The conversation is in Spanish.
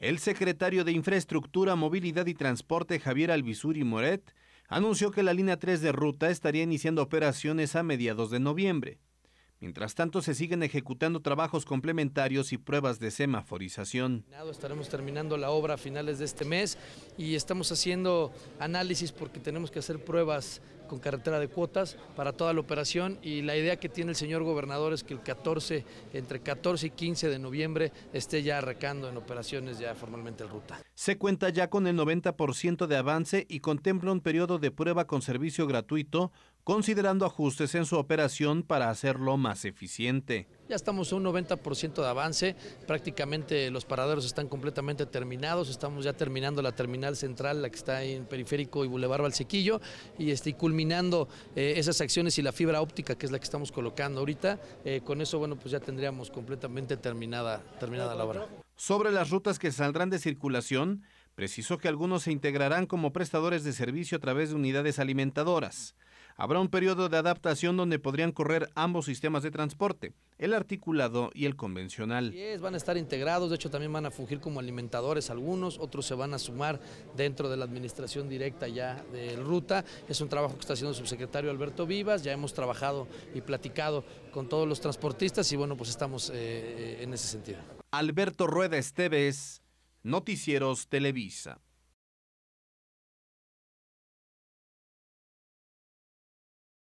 El secretario de Infraestructura, Movilidad y Transporte, Javier Alvisuri Moret, anunció que la línea 3 de ruta estaría iniciando operaciones a mediados de noviembre. Mientras tanto, se siguen ejecutando trabajos complementarios y pruebas de semaforización. Estaremos terminando la obra a finales de este mes y estamos haciendo análisis porque tenemos que hacer pruebas con carretera de cuotas para toda la operación y la idea que tiene el señor gobernador es que el 14, entre 14 y 15 de noviembre esté ya arrancando en operaciones ya formalmente en ruta. Se cuenta ya con el 90% de avance y contempla un periodo de prueba con servicio gratuito considerando ajustes en su operación para hacerlo más eficiente. Ya estamos a un 90% de avance, prácticamente los paraderos están completamente terminados, estamos ya terminando la terminal central, la que está en Periférico y Boulevard Valsequillo, y estoy culminando eh, esas acciones y la fibra óptica, que es la que estamos colocando ahorita, eh, con eso bueno pues ya tendríamos completamente terminada, terminada la obra. Sobre las rutas que saldrán de circulación, precisó que algunos se integrarán como prestadores de servicio a través de unidades alimentadoras. Habrá un periodo de adaptación donde podrían correr ambos sistemas de transporte, el articulado y el convencional. van a estar integrados, de hecho también van a fugir como alimentadores algunos, otros se van a sumar dentro de la administración directa ya de ruta. Es un trabajo que está haciendo el subsecretario Alberto Vivas, ya hemos trabajado y platicado con todos los transportistas y bueno, pues estamos eh, eh, en ese sentido. Alberto Rueda Esteves, Noticieros Televisa.